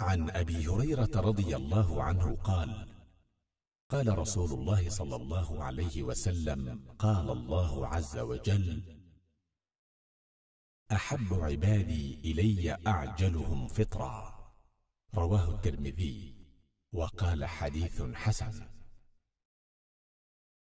عن أبي هريرة رضي الله عنه قال قال رسول الله صلى الله عليه وسلم قال الله عز وجل أحب عبادي إلي أعجلهم فطرا رواه الترمذي وقال حديث حسن